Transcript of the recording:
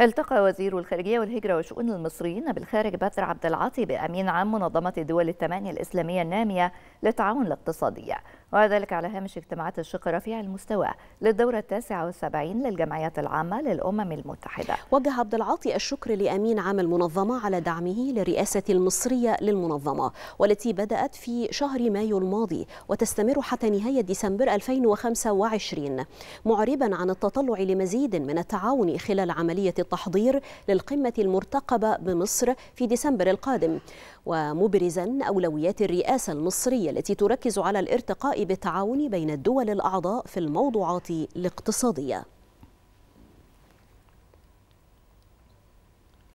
التقى وزير الخارجية والهجرة وشؤون المصريين بالخارج بدر عبد العاطي بأمين عام منظمة الدول الثمانية الإسلامية النامية للتعاون الاقتصادي وذلك على هامش اجتماعات الشق رفيع المستوى للدورة التاسعة والسبعين للجمعيات العامة للأمم المتحدة وجه عبد العاطي الشكر لأمين عام المنظمة على دعمه للرئاسة المصرية للمنظمة والتي بدأت في شهر مايو الماضي وتستمر حتى نهاية ديسمبر 2025 معربا عن التطلع لمزيد من التعاون خلال عملية التحضير للقمة المرتقبة بمصر في ديسمبر القادم ومبرزا أولويات الرئاسة المصرية التي تركز على الارتقاء بالتعاون بين الدول الأعضاء في الموضوعات الاقتصادية